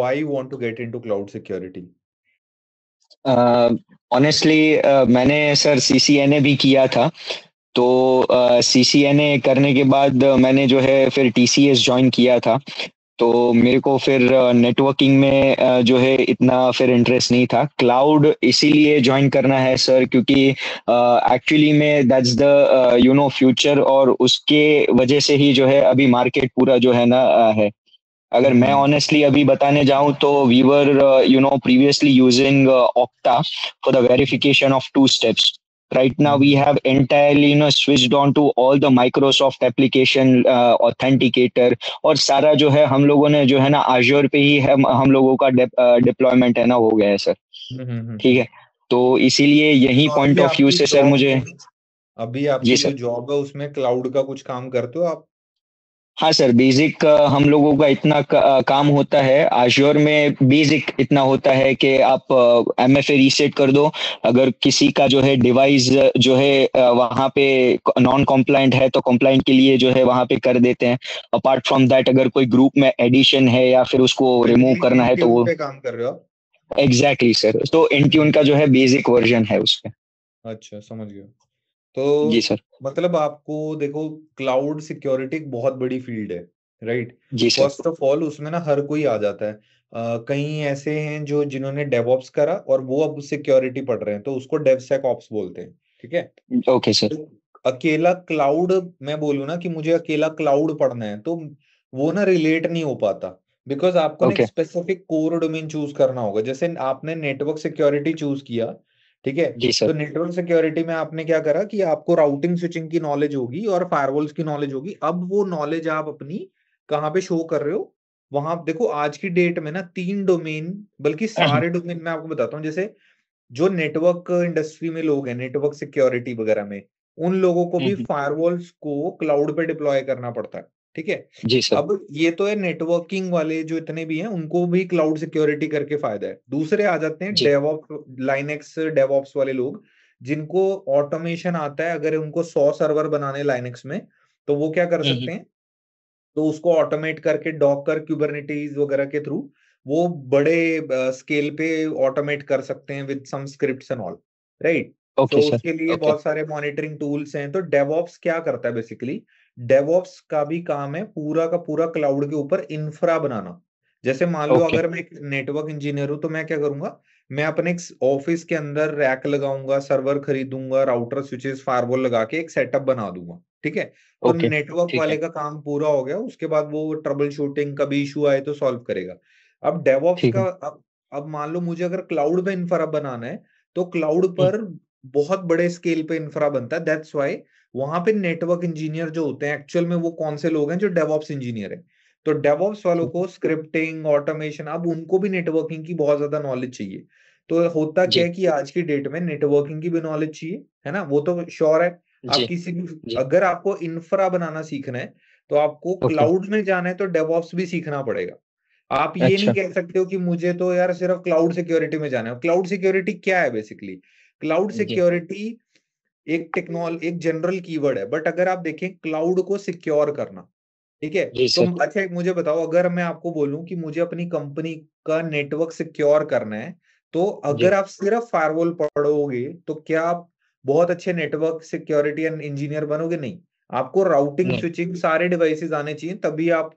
why you want to get into cloud security honestly uh, uh, मैंने sir सी भी किया था तो सी सी एन ए करने के बाद uh, मैंने जो है फिर टी सी एस ज्वाइन किया था तो मेरे को फिर नेटवर्किंग uh, में uh, जो है इतना फिर इंटरेस्ट नहीं था क्लाउड इसीलिए ज्वाइन करना है सर क्योंकि एक्चुअली में that's the you know future और उसके वजह से ही जो है अभी मार्केट पूरा जो है ना है अगर मैं ऑनेस्टली हम्म। अभी बताने जाऊं तो we were you know previously using Okta for the verification of two steps right now we have entirely no know on to all the Microsoft application authenticator और सारा जो है हम लोगों ने जो है ना आजोर पे ही है हम लोगों का डिप्लॉयमेंट uh, है ना हो गया है सर हम्म, हम्म, ठीक है तो इसीलिए यही पॉइंट ऑफ व्यू से सर मुझे अभी आप जो जॉब है उसमें क्लाउड का कुछ काम करते हो आप हाँ सर बेसिक हम लोगों का इतना काम होता है आश्योर में बेसिक इतना होता है कि आप एम एफ रीसेट कर दो अगर किसी का जो है डिवाइस जो है वहाँ पे नॉन कॉम्प्लाइंट है तो कॉम्प्लाइंट के लिए जो है वहाँ पे कर देते हैं अपार्ट फ्रॉम दैट अगर कोई ग्रुप में एडिशन है या फिर उसको रिमूव करना है तो वो काम कर रहे हो एग्जैक्टली सर तो इनट्यून का जो है बेसिक वर्जन है उसमें अच्छा समझ गया तो जी सर मतलब आपको देखो क्लाउड सिक्योरिटी बहुत बड़ी फील्ड है राइट फर्स्ट ऑफ ऑल उसमें ना हर कोई आ जाता है uh, कहीं ऐसे हैं जो जिन्होंने डेवॉप्स करा और वो अब सिक्योरिटी पढ़ रहे हैं तो उसको डेवसेक ऑप्स बोलते हैं ठीक है ओके सर अकेला क्लाउड मैं बोलू ना कि मुझे अकेला क्लाउड पढ़ना है तो वो ना रिलेट नहीं हो पाता बिकॉज आपको okay. Specific core domain choose करना होगा जैसे आपने नेटवर्क सिक्योरिटी चूज किया ठीक है तो नेटवर्क सिक्योरिटी में आपने क्या करा कि आपको राउटिंग स्विचिंग की नॉलेज होगी और फायरवॉल्स की नॉलेज होगी अब वो नॉलेज आप अपनी कहाँ पे शो कर रहे हो वहां देखो आज की डेट में ना तीन डोमेन बल्कि हम्म। सारे डोमेन में आपको बताता हूँ जैसे जो नेटवर्क इंडस्ट्री में लोग हैं नेटवर्क सिक्योरिटी वगैरह में उन लोगों को भी फायरवॉल्स हम्म। को क्लाउड पे डिप्लॉय करना पड़ता है ठीक है जी सर अब ये तो है नेटवर्किंग वाले जो इतने भी हैं उनको भी क्लाउड सिक्योरिटी करके फायदा है दूसरे आ जाते हैं डेवॉप लाइनेक्स डेवॉप्स वाले लोग जिनको ऑटोमेशन आता है अगर उनको सौ सर्वर बनाने लाइनेक्स में तो वो क्या कर हम्म, सकते हम्म। हैं तो उसको ऑटोमेट करके डॉकर क्यूबरनिटीज वगैरह के थ्रू वो बड़े स्केल पे ऑटोमेट कर सकते हैं with some scripts and all right तो उसके लिए okay. बहुत सारे मॉनिटरिंग टूल्स हैं तो डेवॉप्स क्या करता है बेसिकली डेवॉप्स का भी काम है पूरा का पूरा क्लाउड के ऊपर इंफ्रा बनाना जैसे मान लो okay. अगर मैं एक नेटवर्क इंजीनियर हूं तो मैं क्या करूंगा मैं अपने ऑफिस के अंदर रैक लगाऊंगा सर्वर खरीदूंगा राउटर स्विचेस फायरवॉल लगा के एक सेटअप बना दूंगा ठीक है तो okay, नेटवर्क वाले का काम पूरा हो गया उसके बाद वो ट्रबल शूटिंग का भी इशू आए तो सॉल्व करेगा अब डेवॉप्स का अब अब मान लो मुझे अगर क्लाउड पे इंफ्रा बनाना है तो क्लाउड हम्म। पर बहुत बड़े स्केल पे इंफ्रा बनता है दैट्स वाई वहां पे नेटवर्क इंजीनियर जो होते हैं एक्चुअल में वो कौन से लोग हैं जो डेवॉप्स इंजीनियर है तो डेवॉप्स वालों को स्क्रिप्टिंग ऑटोमेशन अब उनको भी नेटवर्किंग की बहुत ज्यादा नॉलेज चाहिए तो होता क्या है कि आज की डेट में नेटवर्किंग की भी नॉलेज चाहिए है ना वो तो श्योर है आप किसी भी अगर आपको इंफ्रा बनाना सीखना है तो आपको क्लाउड में जाना है तो डेवॉप्स भी सीखना पड़ेगा आप ये अच्छा। नहीं कह सकते हो कि मुझे तो यार सिर्फ क्लाउड सिक्योरिटी में जाना है क्लाउड सिक्योरिटी क्या है बेसिकली क्लाउड सिक्योरिटी एक टेक्नोल एक जनरल कीवर्ड है बट अगर आप देखें क्लाउड को सिक्योर करना ठीक है तो अच्छा मुझे बताओ अगर मैं आपको बोलूं कि मुझे अपनी कंपनी का नेटवर्क सिक्योर करना है तो अगर आप सिर्फ फायरवॉल पढ़ोगे तो क्या आप बहुत अच्छे नेटवर्क सिक्योरिटी एंड इंजीनियर बनोगे नहीं आपको राउटिंग स्विचिंग सारे डिवाइसेस आने चाहिए तभी आप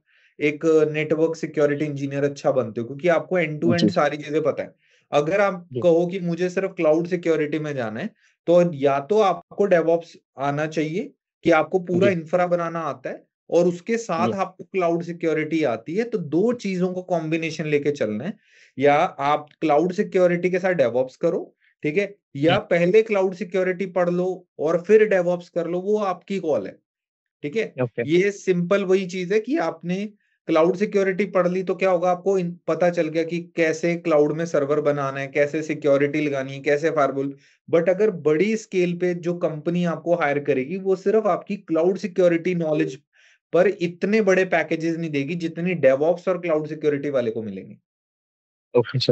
एक नेटवर्क सिक्योरिटी इंजीनियर अच्छा बनते हो क्योंकि आपको एंड टू एंड सारी चीजें पता है अगर आप कहो कि मुझे सिर्फ क्लाउड सिक्योरिटी में जाना है तो या तो आपको डेवॉप्स आना चाहिए कि आपको पूरा इंफ्रा बनाना आता है और उसके साथ आपको क्लाउड सिक्योरिटी आती है तो दो चीजों को कॉम्बिनेशन लेके चलना है या आप क्लाउड सिक्योरिटी के साथ डेवॉप्स करो ठीक है या पहले क्लाउड सिक्योरिटी पढ़ लो और फिर डेवॉप्स कर लो वो आपकी कॉल है ठीक है ये सिंपल वही चीज है कि आपने क्लाउड सिक्योरिटी पढ़ ली तो क्या होगा आपको पता चल गया कि कैसे क्लाउड में सर्वर बनाना है कैसे सिक्योरिटी लगानी है कैसे फायरवॉल बट अगर बड़ी स्केल पे जो कंपनी आपको हायर करेगी वो सिर्फ आपकी क्लाउड सिक्योरिटी नॉलेज पर इतने बड़े पैकेजेस नहीं देगी जितनी डेवॉप्स और क्लाउड सिक्योरिटी वाले को मिलेंगे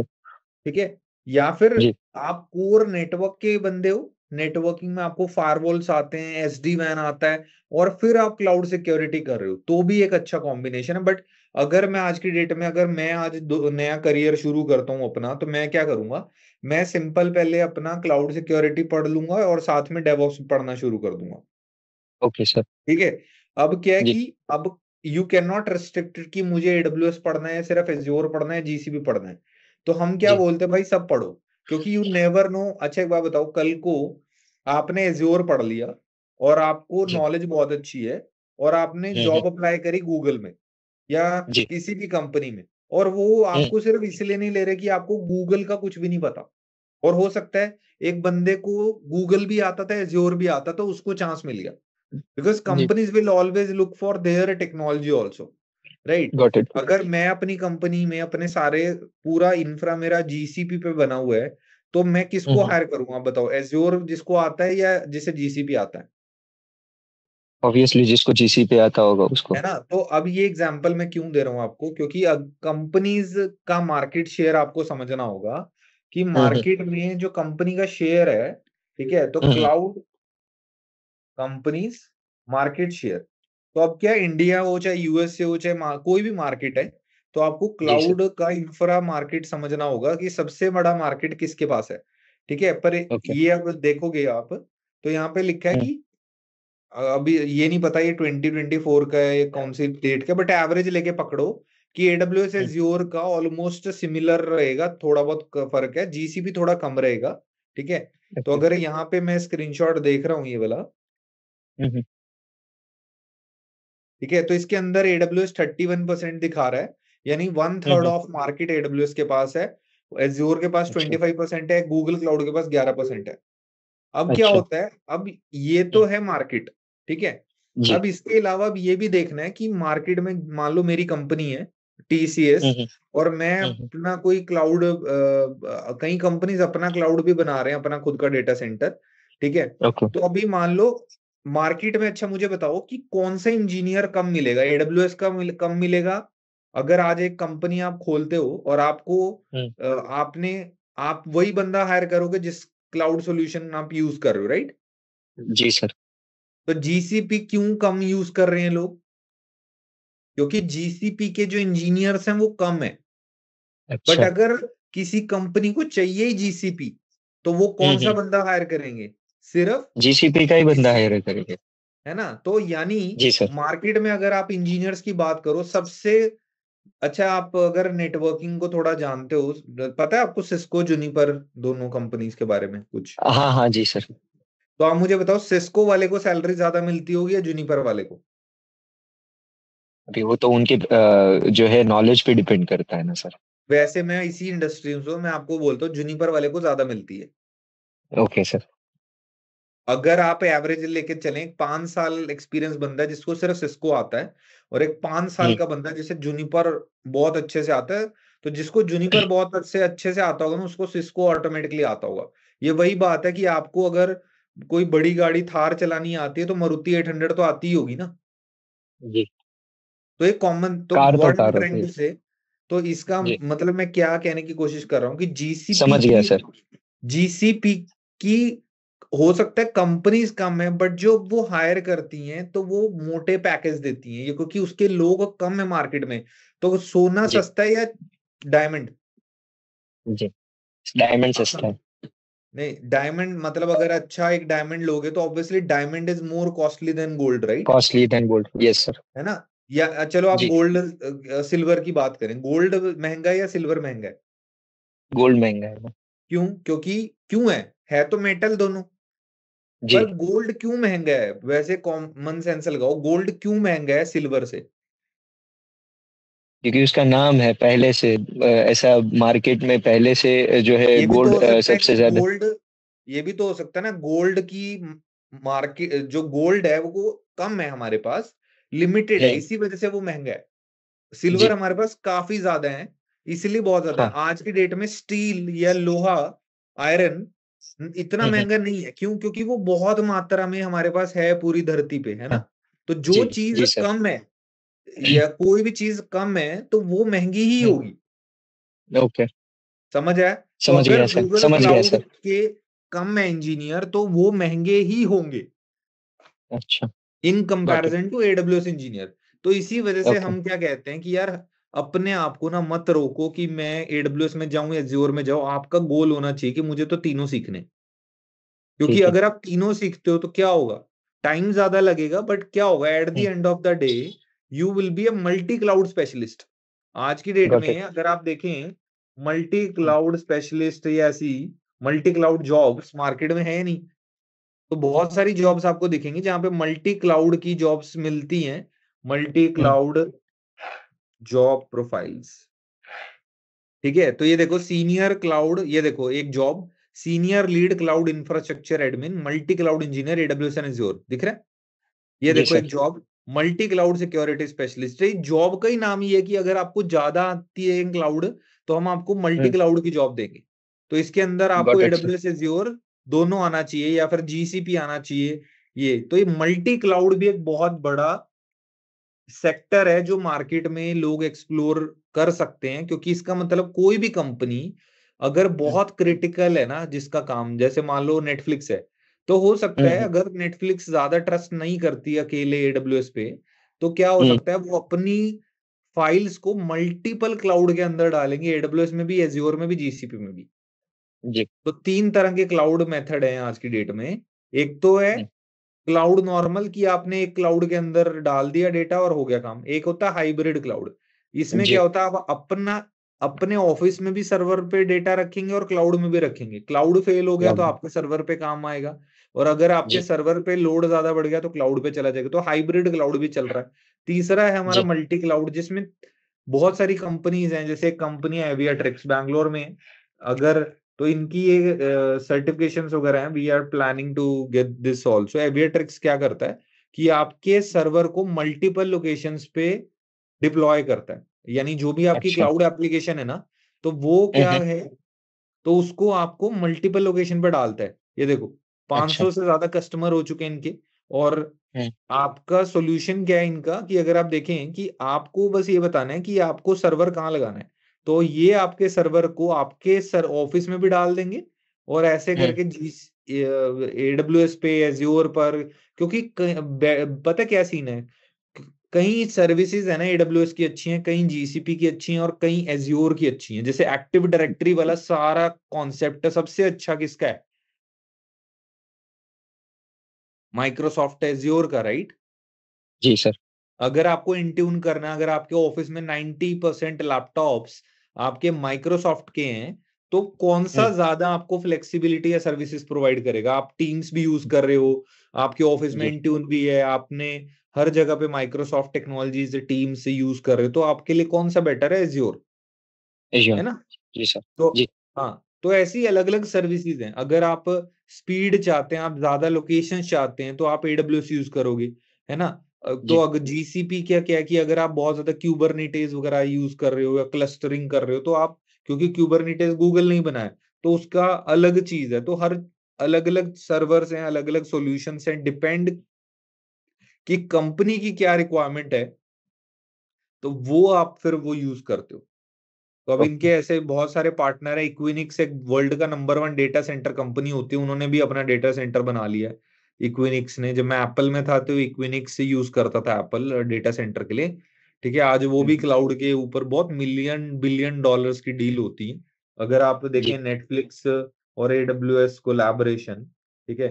ठीक है या फिर आप कोर नेटवर्क के बंदे हो नेटवर्किंग में आपको फायरवॉल्स आते हैं एस डी वैन आता है और फिर आप क्लाउड सिक्योरिटी कर रहे हो तो भी एक अच्छा कॉम्बिनेशन है बट अगर मैं आज की डेट में अगर मैं आज नया करियर शुरू करता हूँ अपना तो मैं क्या करूंगा मैं सिंपल पहले अपना क्लाउड सिक्योरिटी पढ़ लूंगा और साथ में डेवॉक्स पढ़ना शुरू कर दूंगा ओके सर ठीक है अब क्या है कि अब यू कैन नॉट रिस्ट्रिक्टेड कि मुझे एडब्ल्यू पढ़ना है सिर्फ एज्योर पढ़ना है जीसीबी पढ़ना है तो हम क्या बोलते हैं भाई सब पढ़ो क्योंकि यू नेवर नो अच्छा एक बात बताओ कल को आपने एज्योर पढ़ लिया और आपको नॉलेज बहुत अच्छी है और आपने जॉब हम्म, अप्लाई हम्म। करी गूगल में या किसी भी कंपनी में और वो हम्म। आपको सिर्फ इसलिए नहीं ले रहे कि आपको गूगल का कुछ भी नहीं पता और हो सकता है एक बंदे को गूगल भी आता था एज्योर भी आता था उसको चांस मिल गया because companies will always look for their technology also right right? अगर मैं अपनी कंपनी में अपने सारे पूरा इंफ्रा मेरा जीसीपी पे बना हुआ है तो मैं किसको हायर हम्म, हम्म। करूंगा बताओ एज्योर जिसको आता है या जिसे जीसीपी आता है ऑब्वियसली जिसको जीसीपी पे आता होगा उसको है ना तो अब ये एग्जांपल मैं क्यों दे रहा हूँ आपको क्योंकि कंपनीज का मार्केट शेयर आपको समझना होगा कि मार्केट हम्म, में जो कंपनी का शेयर है ठीक है तो क्लाउड कंपनीज मार्केट शेयर तो अब क्या इंडिया हो चाहे यूएसए हो चाहे कोई भी मार्केट है तो आपको क्लाउड का इंफ्रा मार्केट समझना होगा कि सबसे बड़ा मार्केट किसके पास है ठीक है पर okay. ये अब देखोगे आप तो यहाँ पे लिखा है हम्म। कि अभी ये नहीं पता ये ट्वेंटी ट्वेंटी फोर का है कौन सी डेट का बट एवरेज लेके पकड़ो कि एडब्ल्यू एस योर का ऑलमोस्ट सिमिलर रहेगा थोड़ा बहुत फर्क है जीसी भी थोड़ा कम रहेगा ठीक है तो अगर यहाँ पे मैं स्क्रीनशॉट देख रहा हूँ ये वाला हम्म, हम्म। ठीक है तो इसके अंदर AWS thirty one percent दिखा रहा है यानी one third of market AWS के पास है एजोर के पास ट्वेंटी फाइव परसेंट है गूगल क्लाउड के पास ग्यारह परसेंट है अब अच्छा। क्या होता है अब ये तो हम्म। है मार्केट ठीक है अब इसके अलावा अब ये भी देखना है कि मार्केट में मान लो मेरी कंपनी है टीसीएस हम्म, हम्म। और मैं अपना कोई क्लाउड कई कंपनीज अपना क्लाउड भी बना रहे हैं अपना खुद का डेटा सेंटर ठीक है okay. तो अभी मान लो मार्केट में अच्छा मुझे बताओ कि कौन सा इंजीनियर कम मिलेगा एडब्ल्यू एस का मिल, कम मिलेगा अगर आज एक कंपनी आप खोलते हो और आपको हम्म। आपने आप वही बंदा हायर करोगे जिस क्लाउड सोल्यूशन आप यूज कर रहे हो राइट जी सर तो जीसीपी क्यों कम यूज कर रहे हैं लोग क्योंकि जीसीपी के जो इंजीनियर्स हैं वो कम है अच्छा। बट अगर किसी कंपनी को चाहिए ही जीसीपी तो वो हम्म, कौन सा हम्म। बंदा हायर करेंगे सिर्फ जीसीपी का ही बंदा हायर करेंगे है ना तो यानी मार्केट में अगर आप इंजीनियर्स की बात करो सबसे अच्छा आप अगर नेटवर्किंग को थोड़ा जानते हो पता है आपको सिस्को जुनिपर दोनों कंपनीज के बारे में कुछ हाँ हाँ जी सर तो आप मुझे बताओ सिस्को वाले को सैलरी ज्यादा मिलती होगी या जूनिपर वाले को अभी वो तो उनके जो है नॉलेज पे डिपेंड करता है ना सर वैसे मैं इसी इंडस्ट्री में मैं आपको बोलता हूँ जूनिपर वाले को ज्यादा मिलती है ओके सर अगर आप एवरेज लेके चलें पांच साल एक्सपीरियंस बंदा जिसको सिर्फ सिस्को आता है और एक पांच साल का बंदा जिसे जूनिपर बहुत अच्छे से आता है तो जिसको जूनिपर बहुत अच्छे अच्छे से आता होगा ना उसको सिस्को ऑटोमेटिकली आता होगा ये वही बात है कि आपको अगर कोई बड़ी गाड़ी थार चलानी आती है तो मारुति एट हंड्रेड तो आती ही होगी ना जी तो एक कॉमन तो वर्ल्ड ट्रेंड तो से तो इसका मतलब मैं क्या कहने की कोशिश कर रहा हूँ कि जीसीपी समझ गया सर जीसीपी की हो सकता है कंपनीज कम है बट जो वो हायर करती हैं तो वो मोटे पैकेज देती हैं ये क्योंकि उसके लोग कम है मार्केट में तो सोना सस्ता है या डायमंड जी डायमंड हाँ, सस्ता है नहीं डायमंड मतलब अगर अच्छा एक डायमंड लोगे तो obviously diamond is more costly than gold right costly than gold yes sir है ना या चलो आप गोल्ड सिल्वर की बात करें गोल्ड महंगा है या सिल्वर महंगा है गोल्ड महंगा है क्यों क्योंकि क्यों है है तो मेटल दोनों पर गोल्ड क्यों महंगा है वैसे कॉमन सेंस लगाओ गोल्ड क्यों महंगा है सिल्वर से क्योंकि उसका नाम है पहले से ऐसा मार्केट में पहले से जो है तो गोल्ड तो सबसे ज्यादा गोल्ड ये भी तो हो सकता है ना गोल्ड की मार्केट जो गोल्ड है वो कम है हमारे पास लिमिटेड है इसी वजह से वो महंगा है सिल्वर हमारे पास काफी ज्यादा है इसलिए बहुत ज्यादा हाँ। आज की डेट में स्टील या लोहा आयरन इतना हम्म, हम्म। महंगा नहीं है क्यों क्योंकि वो बहुत मात्रा में हमारे पास है पूरी धरती पे है ना हाँ। तो जो चीज कम है या कोई भी चीज कम है तो वो महंगी ही हम्म। होगी ओके समझ आया तो समझ गया सर समझ गया सर के कम है इंजीनियर तो वो महंगे ही होंगे अच्छा in comparison to AWS engineer तो इसी वजह से हम क्या कहते हैं कि यार अपने आप को ना मत रोको कि मैं एडब्ल्यू में जाऊं या ज्योर में जाऊं आपका गोल होना चाहिए कि मुझे तो तीनों सीखने क्योंकि अगर आप तीनों सीखते हो तो क्या होगा टाइम ज्यादा लगेगा बट क्या होगा at the end of the day you will be a multi cloud specialist आज की डेट में अगर आप देखें मल्टी क्लाउड स्पेशलिस्ट या ऐसी मल्टी क्लाउड जॉब्स मार्केट में है नहीं तो बहुत सारी जॉब्स आपको दिखेंगी जहां पे मल्टी क्लाउड की जॉब्स मिलती हैं multi hmm. Cloud job profiles ठीक है तो ये देखो सीनियर क्लाउड ये देखो एक job senior lead cloud infrastructure admin multi cloud engineer AWS and Azure दिख रहा है ये देखो एक job multi cloud security specialist job का ही नाम ये है कि अगर आपको ज्यादा आती है क्लाउड तो हम आपको मल्टी हम्म। क्लाउड की जॉब देंगे तो इसके अंदर आपको एस एज्योर दोनों आना चाहिए या फिर जीसीपी आना चाहिए ये तो ये मल्टी क्लाउड भी एक बहुत बड़ा सेक्टर है जो मार्केट में लोग एक्सप्लोर कर सकते हैं क्योंकि इसका मतलब कोई भी कंपनी अगर हम्म, बहुत हम्म। क्रिटिकल है ना जिसका काम जैसे मान लो नेटफ्लिक्स है तो हो सकता हम्म, है अगर नेटफ्लिक्स ज्यादा ट्रस्ट नहीं करती अकेले एडब्ल्यू पे तो क्या हो सकता है वो अपनी फाइल्स को मल्टीपल क्लाउड के अंदर डालेंगे एडब्ल्यू में भी एजियोर में भी जीसीपी में भी जी तो तीन तरह के क्लाउड मेथड है आज की डेट में एक तो है क्लाउड नॉर्मल की आपने एक क्लाउड के अंदर डाल दिया डेटा और हो गया काम एक होता है हाइब्रिड क्लाउड इसमें क्या होता है आप अपना अपने ऑफिस में भी सर्वर पे डेटा रखेंगे और क्लाउड में भी रखेंगे क्लाउड फेल हो गया तो हाँ। आपके सर्वर पे काम आएगा और अगर आपके सर्वर पे लोड ज्यादा बढ़ गया तो क्लाउड पे चला जाएगा तो हाइब्रिड क्लाउड भी चल रहा है तीसरा है हमारा मल्टी क्लाउड जिसमें बहुत सारी कंपनीज हैं जैसे एक कंपनी है अभी ट्रिक्स बैंगलोर में अगर तो इनकी ये सर्टिफिकेशन वगैरह हैं we are planning to get this also Aviatrix क्या करता है कि आपके सर्वर को मल्टीपल लोकेशन पे डिप्लॉय करता है यानी जो भी आपकी क्लाउड अच्छा। एप्लीकेशन है ना तो वो क्या है तो उसको आपको मल्टीपल लोकेशन पे डालता है ये देखो 500 अच्छा। से ज्यादा कस्टमर हो चुके हैं इनके और हम्म। आपका सॉल्यूशन क्या है इनका कि अगर आप देखें कि आपको बस ये बताना है कि आपको सर्वर कहाँ लगाना है तो ये आपके सर्वर को आपके सर ऑफिस में भी डाल देंगे और ऐसे हम्म। करके जी एडब्ल्यू एस पे एज्योर पर क्योंकि पता क्या सीन है कई सर्विसेज है ना एडब्ल्यू की अच्छी हैं कहीं जीसीपी की अच्छी हैं और कहीं एज्योर की अच्छी हैं जैसे एक्टिव डायरेक्टरी वाला सारा कॉन्सेप्ट सबसे अच्छा किसका है माइक्रोसॉफ्ट एज्योर का राइट जी सर अगर आपको इंट्यून करना अगर आपके ऑफिस में 90 परसेंट लैपटॉप्स आपके माइक्रोसॉफ्ट के हैं तो कौन सा हम्म। ज्यादा आपको फ्लेक्सिबिलिटी या सर्विसेज प्रोवाइड करेगा आप टीम्स भी यूज कर रहे हो आपके ऑफिस में इंट्यून भी है आपने हर जगह पे माइक्रोसॉफ्ट टेक्नोलॉजी टीम से यूज कर रहे हो तो आपके लिए कौन सा बेटर है एज्योर है ना जी सर तो हाँ तो ऐसी अलग अलग सर्विसेज हैं अगर आप स्पीड चाहते हैं आप ज्यादा लोकेशन चाहते हैं तो आप एडब्ल्यू यूज करोगे है ना तो अगर जीसीपी क्या क्या कि अगर आप बहुत ज्यादा क्यूबरनीटेज वगैरह यूज कर रहे हो या क्लस्टरिंग कर रहे हो तो आप क्योंकि क्यूबरनीटेज गूगल नहीं बनाए तो उसका अलग चीज है तो हर अलग अलग सर्वर्स हैं अलग अलग सोल्यूशन हैं डिपेंड कि कंपनी की क्या रिक्वायरमेंट है तो वो आप फिर वो यूज करते हो तो अब इनके ऐसे बहुत सारे पार्टनर है इक्विनिक्स एक वर्ल्ड का number one data center company होती है उन्होंने भी अपना डेटा सेंटर बना लिया है इक्विनिक्स ने जब मैं एप्पल में था तो इक्विनिक्स से यूज करता था एप्पल डेटा सेंटर के लिए ठीक है आज वो भी क्लाउड हम्म। के ऊपर बहुत मिलियन बिलियन डॉलर्स की डील होती है अगर आप देखें नेटफ्लिक्स और एडब्ल्यू एस कोलेबोरेशन ठीक है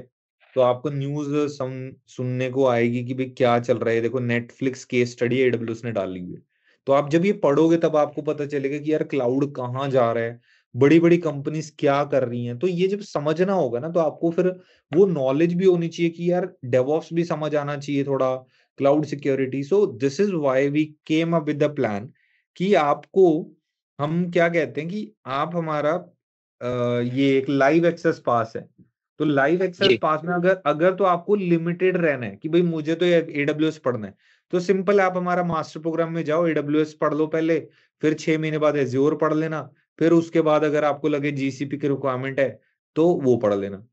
तो आपको न्यूज सुनने को आएगी कि भाई क्या चल रहा है देखो नेटफ्लिक्स केस स्टडी एडब्ल्यू ने डाली हुई है तो आप जब ये पढ़ोगे तब आपको पता चलेगा कि यार क्लाउड कहाँ जा रहा है बड़ी बड़ी कंपनीज क्या कर रही हैं तो ये जब समझना होगा ना तो आपको फिर वो नॉलेज भी होनी चाहिए कि यार डेवॉप्स भी समझ आना चाहिए थोड़ा cloud security so this is why we came up with plan कि आपको हम क्या कहते हैं कि आप हमारा ये एक लाइव एक्सेस पास है तो लाइव एक्सेस पास में अगर अगर तो आपको लिमिटेड रहना है कि भाई मुझे तो एडब्ल्यू पढ़ना है तो सिंपल आप हमारा मास्टर प्रोग्राम में जाओ एडब्ल्यू पढ़ लो पहले फिर छह महीने बाद एज्योर पढ़ लेना फिर उसके बाद अगर आपको लगे जीसीपी की रिक्वायरमेंट है तो वो पढ़ लेना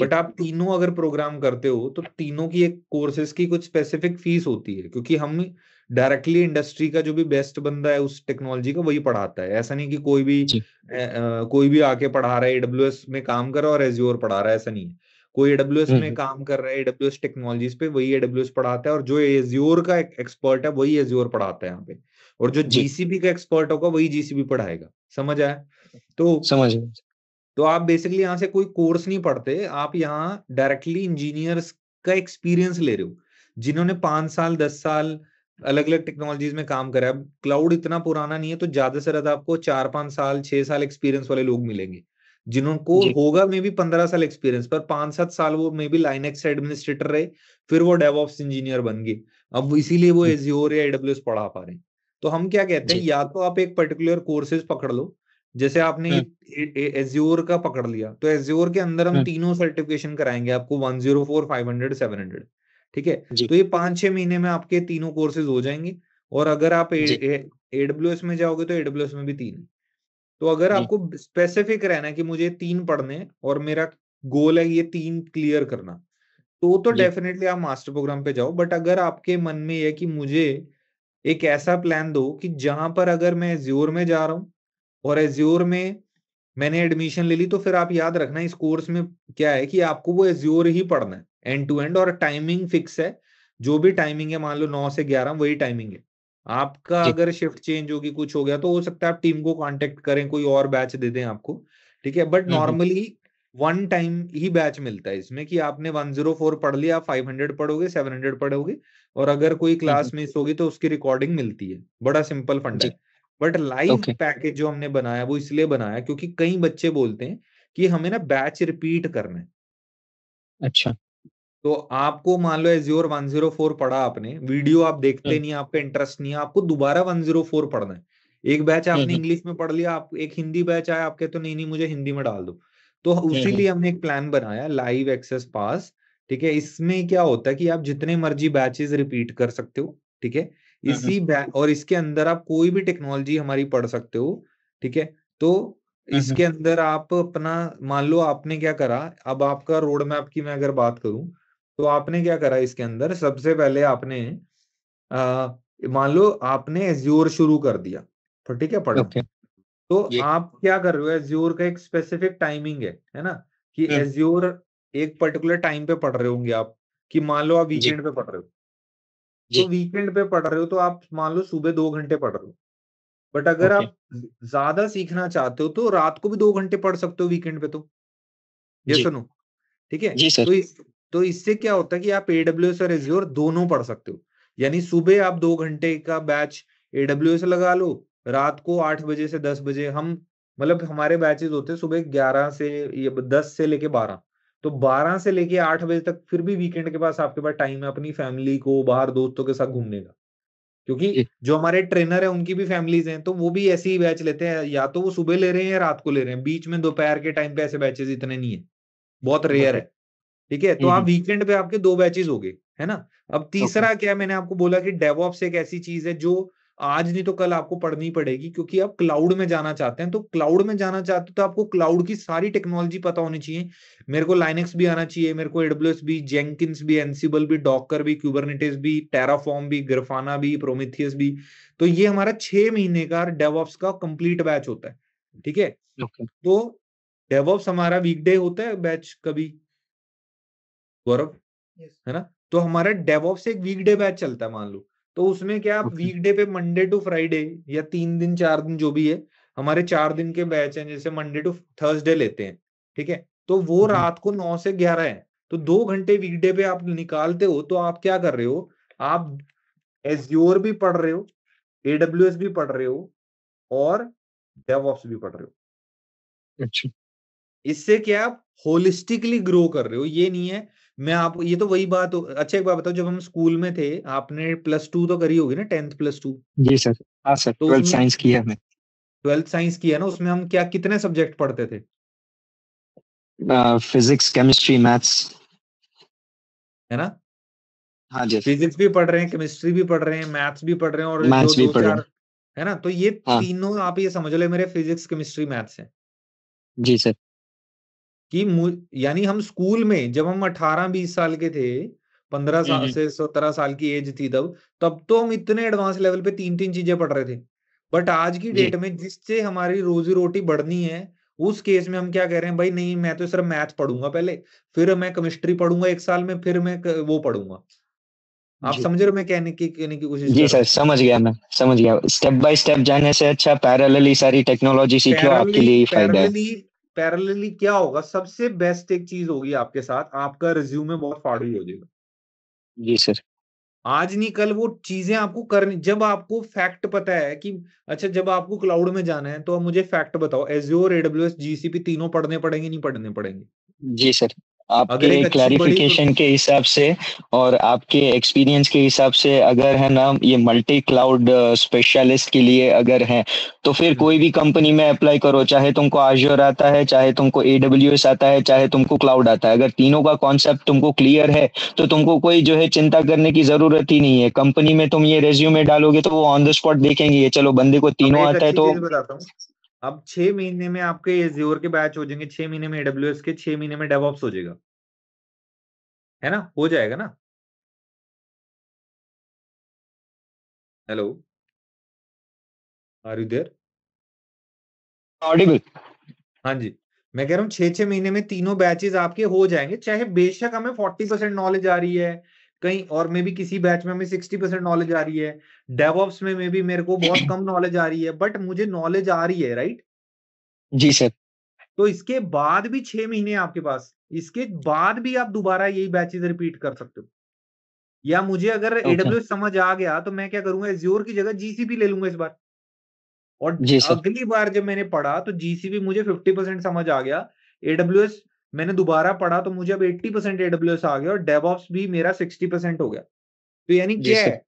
बट आप तीनों अगर प्रोग्राम करते हो तो तीनों की एक कोर्सेज की कुछ स्पेसिफिक फीस होती है क्योंकि हम डायरेक्टली इंडस्ट्री का जो भी बेस्ट बंदा है उस टेक्नोलॉजी का वही पढ़ाता है ऐसा नहीं कि कोई भी आ, कोई भी आके पढ़ा रहा है एडब्ल्यू में काम कर रहा है और एज्योर पढ़ा रहा है ऐसा नहीं है कोई एडब्ल्यू हम्म, में हम्म। काम कर रहा है एडब्ल्यू टेक्नोलॉजीज पे वही एडब्ल्यू पढ़ाता है और जो एजियोर का एक्सपर्ट है वही एज्योर पढ़ाता है यहाँ पे और जो जीसीबी का एक्सपर्ट होगा वही जीसीबी पढ़ाएगा समझ आया तो समझ तो आप बेसिकली यहाँ से कोई कोर्स नहीं पढ़ते आप यहाँ डायरेक्टली इंजीनियर्स का एक्सपीरियंस ले रहे हो जिन्होंने पांच साल दस साल अलग अलग टेक्नोलॉजीज में काम करा है क्लाउड इतना पुराना नहीं है तो ज्यादा से ज्यादा आपको चार पांच साल छह साल एक्सपीरियंस वाले लोग मिलेंगे जिन्होंने होगा मे बी पंद्रह साल एक्सपीरियंस पर पांच सात साल वो मे बी एक्स एडमिनिस्ट्रेटर रहे फिर वो डेवऑप्स इंजीनियर बन गए अब इसीलिए वो एजियोर या एडब्ल्यू पढ़ा पा रहे हैं तो हम क्या कहते हैं या तो आप एक पर्टिकुलर कोर्सेज पकड़ लो जैसे आपने हाँ। एज्योर का पकड़ लिया तो एज्योर के अंदर हम हाँ। तीनों सर्टिफिकेशन कराएंगे आपको one zero four five hundred seven hundred ठीक है तो ये पांच छह महीने में आपके तीनों कोर्सेज हो जाएंगे और अगर आप एडब्ल्यू एस में जाओगे तो एडब्ल्यू एस में भी तीन तो अगर आपको स्पेसिफिक रहना है कि मुझे तीन पढ़ने और मेरा गोल है ये तीन क्लियर करना तो तो डेफिनेटली आप मास्टर प्रोग्राम पे जाओ बट अगर आपके मन में यह कि मुझे एक ऐसा प्लान दो कि जहां पर अगर मैं एज्योर में जा रहा हूं और एज्योर में मैंने एडमिशन ले ली तो फिर आप याद रखना इस कोर्स में क्या है कि आपको वो एज्योर ही पढ़ना है एंड टू एंड और टाइमिंग फिक्स है जो भी टाइमिंग है मान लो नौ से ग्यारह वही टाइमिंग है आपका अगर शिफ्ट चेंज होगी कुछ हो गया तो हो सकता है आप टीम को कांटेक्ट करें कोई और बैच दे दें आपको ठीक है but normally hmm, hmm. One time ही बैच मिलता है इसमें कि आपने 104 पढ़ लिया आप 500 पढ़ोगे 700 पढ़ोगे और अगर कोई क्लास हम्म, मिस हम्म। होगी तो उसकी रिकॉर्डिंग मिलती है बड़ा सिंपल फंड है बट लाइव पैकेज जो हमने बनाया वो इसलिए बनाया क्योंकि कई बच्चे बोलते हैं कि हमें ना बैच रिपीट करना है अच्छा तो आपको मान लो एज्योर 104 पढ़ा आपने वीडियो आप देखते हम्म। नहीं आपका इंटरेस्ट नहीं है आपको दोबारा 104 पढ़ना है एक बैच आपने इंग्लिश में पढ़ लिया आप एक हिंदी बैच आया आपके तो नहीं नहीं मुझे हिंदी में डाल दो तो हम्म, उसी हम्म। लिए हमने एक प्लान बनाया लाइव एक्सेस पास ठीक है इसमें क्या होता है कि आप जितने मर्जी बैचेस रिपीट कर सकते हो ठीक है हम्म, इसी और इसके अंदर आप कोई भी टेक्नोलॉजी हमारी पढ़ सकते हो ठीक है तो इसके अंदर आप अपना मान लो आपने क्या करा अब आपका रोड मैप की मैं अगर बात करूं तो आपने क्या करा इसके अंदर सबसे पहले आपने मान लो आपने एज्योर शुरू कर दिया ठीक है पढ़ा okay. तो आप क्या कर रहे हो एज्योर का एक स्पेसिफिक टाइमिंग है है ना कि एज्योर हम्म। एक पर्टिकुलर टाइम पे पढ़ रहे होंगे आप कि मान लो आप वीकेंड पे पढ़ रहे हो तो वीकेंड पे पढ़ रहे हो तो आप मान लो सुबह दो घंटे पढ़ रहे हो बट अगर आप ज्यादा सीखना चाहते हो तो रात को भी दो घंटे पढ़ सकते हो वीकेंड पे तो ये सुनो ठीक है तो इस, तो इससे क्या होता है कि आप एडब्ल्यू और एज्योर दोनों पढ़ सकते हो यानी सुबह आप दो घंटे का बैच एडब्ल्यू लगा लो रात को आठ बजे से दस बजे हम मतलब हमारे बैचेज होते सुबह ग्यारह से ये दस से लेके बारह तो बारह से लेके आठ बजे तक फिर भी वीकेंड के पास आपके पास टाइम है अपनी फैमिली को बाहर दोस्तों के साथ घूमने का क्योंकि जो हमारे ट्रेनर है उनकी भी फैमिलीज हैं तो वो भी ऐसे ही बैच लेते हैं या तो वो सुबह ले रहे हैं या रात को ले रहे हैं बीच में दोपहर के टाइम पे ऐसे बैचेस इतने नहीं है बहुत रेयर है ठीक है तो आप वीकेंड पे आपके दो बैचेस हो गए है ना अब तीसरा क्या मैंने आपको बोला कि डेवॉप्स एक ऐसी चीज है जो आज नहीं तो कल आपको पढ़नी पड़ेगी क्योंकि आप क्लाउड में जाना चाहते हैं तो क्लाउड में जाना चाहते हो तो आपको क्लाउड की सारी टेक्नोलॉजी पता होनी चाहिए मेरे को लाइनेक्स भी आना चाहिए मेरे को एडब्ल्यूएस भी जेंकिंस भी एनसीबल भी डॉकर भी क्यूबरनेटिस भी टेराफॉर्म भी ग्रफाना भी प्रोमिथियस भी तो ये हमारा छह महीने का डेवॉप्स का कंप्लीट बैच होता है ठीक है okay. तो डेवॉप्स हमारा वीकडे होता है बैच कभी गौरव yes. है ना तो हमारा डेवॉप्स एक वीकडे बैच चलता है मान लो तो उसमें क्या आप वीकडे पे मंडे टू फ्राइडे या तीन दिन चार दिन जो भी है हमारे चार दिन के बैच हैं जैसे मंडे टू थर्सडे लेते हैं ठीक है तो वो हम्म, हम्म। रात को नौ से ग्यारह है तो दो घंटे वीकडे पे आप निकालते हो तो आप क्या कर रहे हो आप एज्योर भी पढ़ रहे हो एडब्ल्यू भी पढ़ रहे हो और डेवऑप्स भी पढ़ रहे हो अच्छा इससे क्या आप होलिस्टिकली ग्रो कर रहे हो ये नहीं है मैं आप ये तो वही बात अच्छा एक बात बताओ जब हम स्कूल में थे आपने प्लस टू तो करी होगी ना टेंथ प्लस टू जी सर हाँ सर तो ट्वेल्थ साइंस किया हमने ट्वेल्थ साइंस किया ना उसमें हम क्या कितने सब्जेक्ट पढ़ते थे फिजिक्स केमिस्ट्री मैथ्स है ना हाँ जी फिजिक्स भी पढ़ रहे हैं केमिस्ट्री भी पढ़ रहे हैं मैथ्स भी पढ़ रहे हैं और मैथ्स भी पढ़ रहे हैं है ना तो ये हाँ। तीनों आप ये समझ लो मेरे फिजिक्स केमिस्ट्री मैथ्स हैं जी सर कि यानी हम स्कूल में जब हम अठारह बीस साल के थे पंद्रह साल से सत्रह साल की एज थी तब तब तो हम इतने एडवांस लेवल पे तीन तीन चीजें पढ़ रहे थे बट आज की डेट में जिससे हमारी रोजी रोटी बढ़नी है उस केस में हम क्या कह रहे हैं भाई नहीं मैं तो सिर्फ मैथ पढ़ूंगा पहले फिर मैं केमिस्ट्री पढ़ूंगा एक साल में फिर मैं वो पढ़ूंगा आप समझ रहे हो मैं कहने की कहने की कोशिश जी सर समझ गया मैं समझ गया स्टेप बाय स्टेप जाने से अच्छा पैरेलली सारी टेक्नोलॉजी सीख लो आपके लिए फायदा है पैरेलली क्या होगा सबसे बेस्ट एक चीज होगी आपके साथ आपका रिज्यूमे बहुत फाड़ी हो जाएगा जी सर आज नहीं कल वो चीजें आपको करनी जब आपको फैक्ट पता है कि अच्छा जब आपको क्लाउड में जाना है तो आप मुझे फैक्ट बताओ एज्योर एडब्ल्यू एस जीसीपी तीनों पढ़ने पड़ेंगे नहीं पढ़ने पड़ेंगे जी सर आपके क्लैरिफिकेशन के हिसाब से और आपके एक्सपीरियंस के हिसाब से अगर है ना ये मल्टी क्लाउड स्पेशलिस्ट के लिए अगर है तो फिर हम्म। कोई भी कंपनी में अप्लाई करो चाहे तुमको आजोर आता है चाहे तुमको ए आता है चाहे तुमको क्लाउड आता है अगर तीनों का कॉन्सेप्ट तुमको क्लियर है तो तुमको कोई जो है चिंता करने की जरूरत ही नहीं है कंपनी में तुम ये रेज्यूमे डालोगे तो वो ऑन द स्पॉट देखेंगे चलो बंदे को तीनों आता है तो अब छह महीने में आपके एज्योर के बैच हो जाएंगे छह महीने में एडब्ल्यू के छह महीने में डेवॉप्स हो जाएगा है ना हो जाएगा ना hello are you there audible हाँ जी मैं कह रहा हूँ छह छह महीने में तीनों बैचेस आपके हो जाएंगे चाहे बेशक हमें फोर्टी परसेंट नॉलेज आ रही है कहीं और मे भी किसी बैच में हमें सिक्सटी परसेंट नॉलेज आ रही है डेवॉप्स में मे भी मेरे को बहुत कम नॉलेज आ रही है बट मुझे नॉलेज आ रही है राइट जी सर तो इसके बाद भी छह महीने आपके पास इसके बाद भी आप दोबारा यही बैचेज रिपीट कर सकते हो या मुझे अगर एडब्ल्यू okay. समझ आ गया तो मैं क्या करूंगा एज्योर की जगह जीसीपी ले लूंगा इस बार और अगली बार जब मैंने पढ़ा तो जीसीपी मुझे फिफ्टी परसेंट समझ आ गया एडब्ल्यू एस मैंने दोबारा पढ़ा तो मुझे अब 80 परसेंट एडब्ल्यू आ गया और डेवऑप्स भी मेरा 60 परसेंट हो गया तो यानी क्या है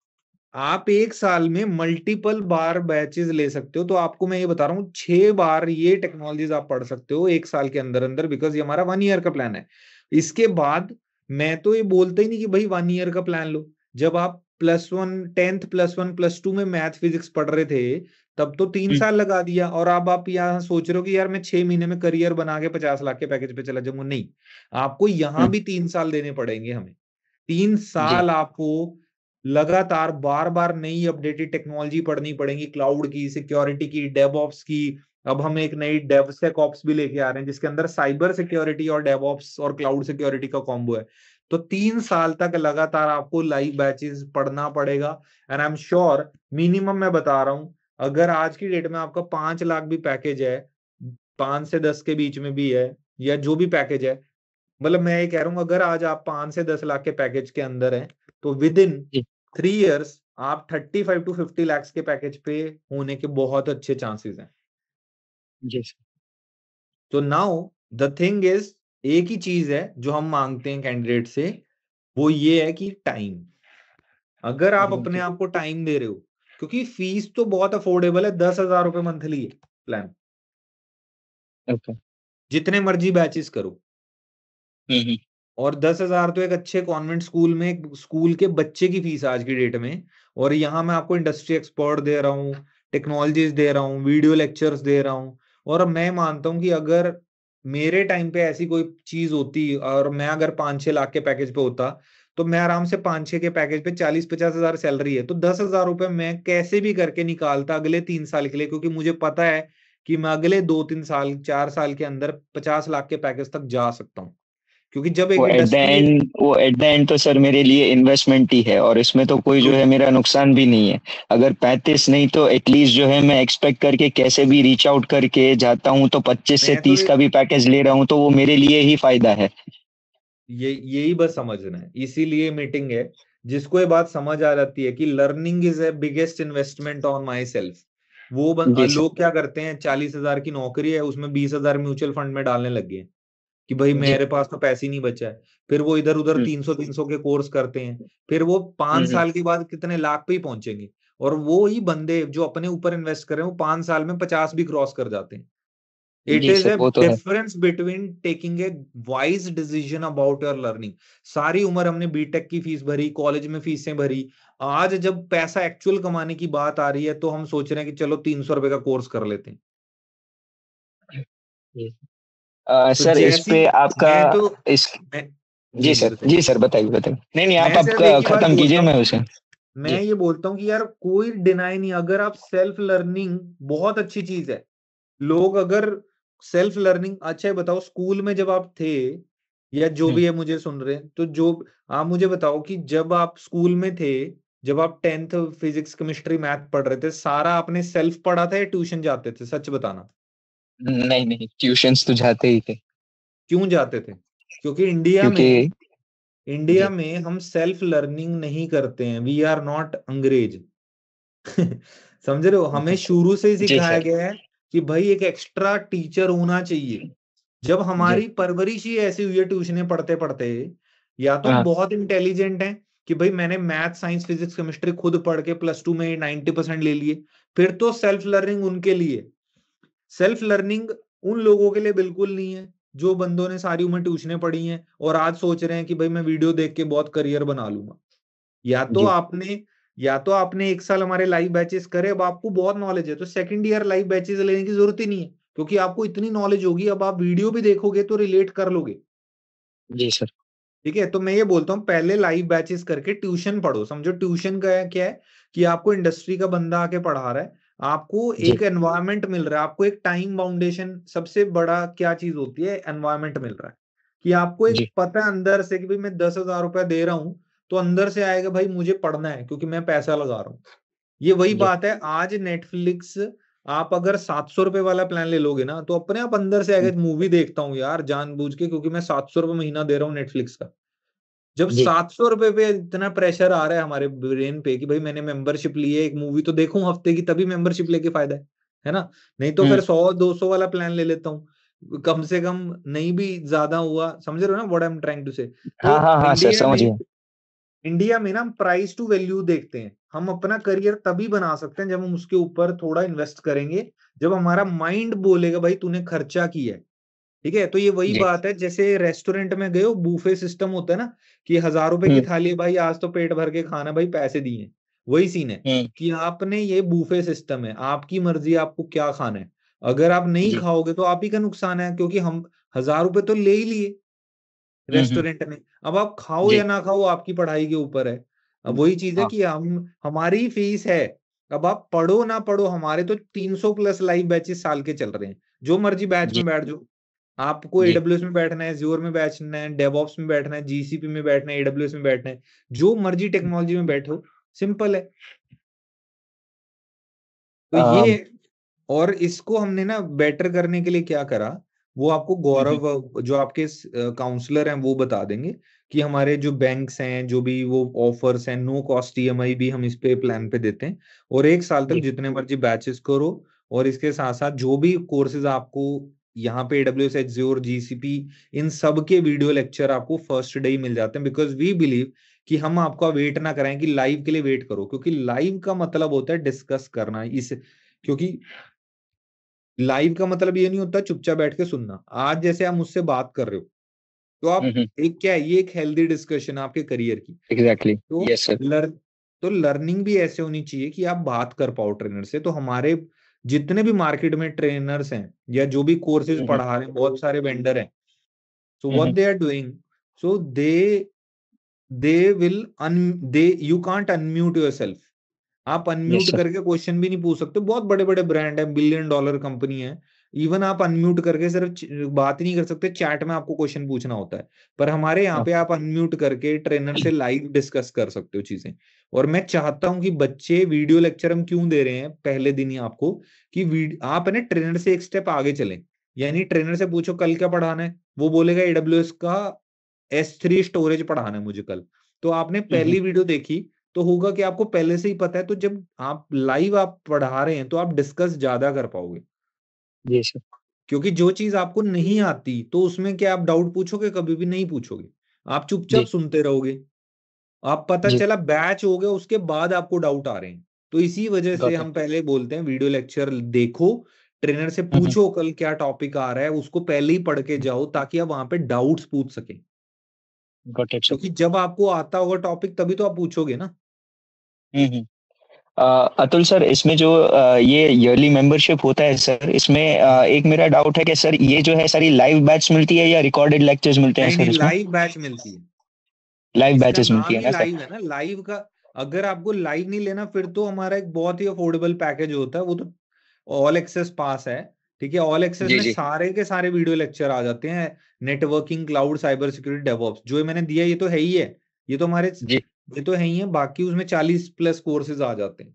आप एक साल में मल्टीपल बार बैचेस ले सकते हो तो आपको मैं ये बता रहा हूँ छह बार ये टेक्नोलॉजीज आप पढ़ सकते हो एक साल के अंदर अंदर बिकॉज ये हमारा वन ईयर का प्लान है इसके बाद मैं तो ये बोलता ही नहीं कि भाई वन ईयर का प्लान लो जब आप plus one tenth plus one plus two में मैथ फिजिक्स पढ़ रहे थे तब तो तीन हम्म। साल लगा दिया और अब आप यहाँ सोच रहे हो कि यार मैं छह महीने में करियर बना के पचास लाख के पैकेज पे चला जाऊंगा नहीं आपको यहाँ हम्म। भी तीन साल देने पड़ेंगे हमें तीन साल आपको लगातार बार बार नई अपडेटेड टेक्नोलॉजी पढ़नी पड़ेगी क्लाउड की सिक्योरिटी की डेब की अब हम एक नई डेवसेक ऑप्स भी लेके आ रहे हैं जिसके अंदर साइबर सिक्योरिटी और ऑप्स और क्लाउड सिक्योरिटी का कॉम्बो है तो तीन साल तक लगातार आपको लाइव बैचेस पढ़ना पड़ेगा and I am sure minimum मैं बता रहा हूँ अगर आज की डेट में आपका पांच लाख भी पैकेज है पांच से दस के बीच में भी है या जो भी पैकेज है मतलब मैं ये कह रहा हूँ अगर आज आप पांच से दस लाख के पैकेज के अंदर हैं तो विद इन थ्री इयर्स आप thirty five to fifty lakhs के पैकेज पे होने के बहुत अच्छे चांसेस हैं सर तो नाउ द थिंग इज एक ही चीज है जो हम मांगते हैं कैंडिडेट से वो ये है कि टाइम अगर आप हम्म, अपने आप को टाइम दे रहे हो क्योंकि फीस तो बहुत अफोर्डेबल है दस हजार रुपए मंथली है प्लान okay. जितने मर्जी बैचेस करो mm-hmm. और दस हजार तो एक अच्छे कॉन्वेंट स्कूल में स्कूल के बच्चे की फीस आज की डेट में और यहाँ मैं आपको इंडस्ट्री एक्सपर्ट दे रहा हूँ टेक्नोलॉजीज दे रहा हूँ वीडियो लेक्चर्स दे रहा हूँ और मैं मानता हूँ कि अगर मेरे टाइम पे ऐसी कोई चीज होती और मैं अगर पांच छह लाख के पैकेज पे होता तो मैं आराम से पांच छह के पैकेज पे चालीस पचास हजार सैलरी है तो दस हजार रुपए मैं कैसे भी करके निकालता अगले तीन साल के लिए क्योंकि मुझे पता है कि मैं अगले दो तीन साल चार साल के अंदर पचास लाख के पैकेज तक जा सकता हूँ क्योंकि जब एक वो एट द एंड वो एट द एंड तो सर मेरे लिए इन्वेस्टमेंट ही है और इसमें तो कोई जो है मेरा नुकसान भी नहीं है अगर पैंतीस नहीं तो एटलीस्ट जो है मैं एक्सपेक्ट करके कैसे भी रीच आउट करके जाता हूँ तो पच्चीस से तो तीस तो का भी पैकेज ले रहा हूँ तो वो मेरे लिए ही फायदा है ये यही बस समझना है इसीलिए मीटिंग है जिसको ये बात समझ आ जाती है कि learning is a biggest investment on myself वो लोग क्या करते हैं चालीस हजार की नौकरी है उसमें बीस हजार म्यूचुअल फंड में डालने लग गए कि भाई मेरे पास तो पैसे नहीं बचा है फिर वो इधर उधर हम्म। तीन सौ तीन सौ के कोर्स करते हैं फिर वो पांच हम्म, हम्म। साल के बाद कितने लाख पे ही पहुंचेंगे और वो ही बंदे जो अपने ऊपर इन्वेस्ट करें वो पांच साल में पचास भी क्रॉस कर जाते हैं it is a difference between taking a wise decision about your learning सारी उम्र हमने बीटेक की फीस भरी कॉलेज में फीसें भरी आज जब पैसा एक्चुअल कमाने की बात आ रही है तो हम सोच रहे हैं कि चलो तीन सौ रुपए का कोर्स कर लेते हैं तो सर तो इस पे आपका तो, इस जी सर जी सर बताइए बताइए नहीं नहीं आप खत्म कीजिए मैं उसे मैं ये बोलता हूँ कि यार कोई डिनाई नहीं अगर आप सेल्फ लर्निंग बहुत अच्छी चीज है लोग अगर सेल्फ लर्निंग अच्छा है बताओ स्कूल में जब आप थे या जो हम्म। भी है मुझे सुन रहे हैं तो जो आप मुझे बताओ कि जब आप स्कूल में थे जब आप टेंथ फिजिक्स केमिस्ट्री मैथ पढ़ रहे थे सारा आपने सेल्फ पढ़ा था या ट्यूशन जाते थे सच बताना नहीं नहीं ट्यूशन तो जाते ही थे क्यों जाते थे क्योंकि इंडिया क्योंकि... में इंडिया में हम सेल्फ लर्निंग नहीं करते हैं वी आर नॉट अंग्रेज समझ रहे हो हमें शुरू से ही सिखाया गया है कि भाई एक एक्स्ट्रा टीचर होना चाहिए जब हमारी परवरिश ही ऐसी हुई है ट्यूशन पढ़ते पढ़ते या तो हाँ। बहुत इंटेलिजेंट है कि भाई मैंने मैथ साइंस फिजिक्स केमिस्ट्री खुद पढ़ के प्लस टू में नाइनटी परसेंट ले लिए फिर तो सेल्फ लर्निंग उनके लिए सेल्फ लर्निंग उन लोगों के लिए बिल्कुल नहीं है जो बंदों ने सारी उम्र ट्यूशने पढ़ी हैं और आज सोच रहे हैं कि भाई मैं वीडियो देख के बहुत करियर बना लूंगा या तो आपने या तो आपने एक साल हमारे लाइव बैचेस करे अब आपको बहुत नॉलेज है तो सेकंड ईयर लाइव बैचेस लेने की जरूरत ही नहीं है क्योंकि आपको इतनी नॉलेज होगी अब आप वीडियो भी देखोगे तो रिलेट कर लोगे जी सर ठीक है तो मैं ये बोलता हूँ पहले लाइव बैचेस करके ट्यूशन पढ़ो समझो ट्यूशन का क्या है कि आपको इंडस्ट्री का बंदा आके पढ़ा रहा है आपको एक एनवायरमेंट मिल रहा है आपको एक टाइम बाउंडेशन सबसे बड़ा क्या चीज होती है एनवायरमेंट मिल रहा है कि आपको एक पता है अंदर से कि भाई मैं दस हजार रुपया दे रहा हूँ तो अंदर से आएगा भाई मुझे पढ़ना है क्योंकि मैं पैसा लगा रहा हूँ ये वही बात है आज नेटफ्लिक्स आप अगर सात सौ रुपए वाला प्लान ले लोगे ना तो अपने आप अंदर से आएगा मूवी हम्म। देखता हूँ यार जानबूझ के क्योंकि मैं सात सौ रुपए महीना दे रहा हूँ नेटफ्लिक्स का जब सात सौ रुपए पे इतना प्रेशर आ रहा है हमारे ब्रेन पे कि भाई मैंने मेंबरशिप ली है एक मूवी तो देखूं हफ्ते की तभी मेंबरशिप लेके फायदा है है ना नहीं तो हम्म। फिर सौ दो सौ वाला प्लान ले लेता हूँ कम से कम नहीं भी ज्यादा हुआ समझ रहे हो ना what I am trying to say India में ना प्राइस टू वैल्यू देखते हैं हम अपना करियर तभी बना सकते हैं जब हम उसके ऊपर थोड़ा इन्वेस्ट करेंगे जब हमारा माइंड बोलेगा भाई तूने खर्चा किया है ठीक है तो ये वही बात है जैसे रेस्टोरेंट में गए बूफे सिस्टम होता है ना कि हजार रुपए की हम्म। थाली है भाई आज तो पेट भर के खाना भाई पैसे दिए वही सीन है हम्म। कि आपने ये बूफे सिस्टम है आपकी मर्जी आपको क्या खाना है अगर आप नहीं खाओगे तो आप ही का नुकसान है क्योंकि हम हजार रुपए तो ले ही लिए हम्म, हम्म। रेस्टोरेंट में अब आप खाओ या ना खाओ आपकी पढ़ाई के ऊपर है अब हम्म, वही चीज है हाँ। कि हम हमारी फीस है अब आप पढ़ो ना पढ़ो हमारे तो 300 प्लस लाइव बैचेस साल के चल रहे हैं जो मर्जी बैच में बैठ जाओ आपको एडब्ल्यू में बैठना है जोर में बैठना है डेवॉप्स में बैठना है जीसीपी में बैठना है एडब्ल्यू में बैठना है जो मर्जी टेक्नोलॉजी में बैठो सिंपल है तो ये और इसको हमने ना बेटर करने के लिए क्या करा वो आपको गौरव जो आपके काउंसलर हैं वो बता देंगे कि हमारे जो बैंक्स हैं जो भी वो ऑफर्स हैं नो कॉस्ट ई भी हम इस पे प्लान पे देते हैं और एक साल तक जितने मर्जी बैचेस करो और इसके साथ साथ जो भी कोर्सेज आपको यहाँ पे डब्ल्यू एस एच और जीसीपी इन सब के वीडियो लेक्चर आपको फर्स्ट डे ही मिल जाते हैं बिकॉज वी बिलीव कि हम आपका वेट ना कराएं कि लाइव के लिए वेट करो क्योंकि लाइव का मतलब होता है डिस्कस करना इस क्योंकि लाइव का मतलब ये नहीं होता चुपचाप बैठ के सुनना आज जैसे आप मुझसे बात कर रहे हो तो आप एक क्या है ये एक हेल्दी डिस्कशन आपके करियर की एग्जैक्टली exactly. तो yes, लर, तो लर्निंग भी ऐसे होनी चाहिए कि आप बात कर पाओ ट्रेनर से तो हमारे जितने भी मार्केट में ट्रेनर्स हैं या जो भी कोर्सेज पढ़ा रहे हैं बहुत सारे वेंडर हैं so what they are doing so they they will अन they you can't unmute yourself आप अनम्यूट yes, करके क्वेश्चन भी नहीं पूछ सकते बहुत बड़े बड़े ब्रांड है बिलियन डॉलर कंपनी है इवन आप अनम्यूट करके सिर्फ बात ही नहीं कर सकते चैट में आपको क्वेश्चन पूछना होता है पर हमारे यहाँ हाँ। पे आप अनम्यूट करके ट्रेनर से लाइव डिस्कस कर सकते हो चीजें और मैं चाहता हूं कि बच्चे वीडियो लेक्चर हम क्यों दे रहे हैं पहले दिन ही आपको कि आप है ना ट्रेनर से एक स्टेप आगे चले यानी ट्रेनर से पूछो कल क्या पढ़ाना है वो बोलेगा एडब्ल्यू का एस स्टोरेज पढ़ाना है मुझे कल तो आपने पहली वीडियो हम्म। देखी तो होगा कि आपको पहले से ही पता है तो जब आप लाइव आप पढ़ा रहे हैं तो आप डिस्कस ज्यादा कर पाओगे जी सर क्योंकि जो चीज आपको नहीं आती तो उसमें क्या आप डाउट पूछोगे कभी भी नहीं पूछोगे आप चुपचाप सुनते रहोगे आप पता चला बैच हो गया उसके बाद आपको डाउट आ रहे हैं तो इसी वजह से हम पहले बोलते हैं वीडियो लेक्चर देखो ट्रेनर से हम्म, हम्म। पूछो कल क्या टॉपिक आ रहा है उसको पहले ही पढ़ के जाओ ताकि आप वहां पे डाउट्स पूछ सके क्योंकि जब आपको आता होगा टॉपिक तभी तो आप पूछोगे ना हम्म, हम्म। अतुल सर इसमें जो अ, ये ईयरली मेंबरशिप होता है सर इसमें अ, एक मेरा डाउट है कि सर ये जो है सारी लाइव बैच मिलती है या रिकॉर्डेड लेक्चर्स मिलते हैं सर लाइव बैच मिलती है लाइव बैचेस मिलती है ना सर लाइव है ना लाइव का अगर आपको लाइव नहीं लेना फिर तो हमारा एक बहुत ही अफोर्डेबल पैकेज होता है वो तो ऑल एक्सेस पास है ठीक है ऑल एक्सेस में सारे के सारे वीडियो लेक्चर आ जाते हैं networking cloud cyber security DevOps जो मैंने दिया ये तो है ही है ये तो हमारे ये तो है ही है बाकी उसमें चालीस प्लस कोर्सेज आ जाते हैं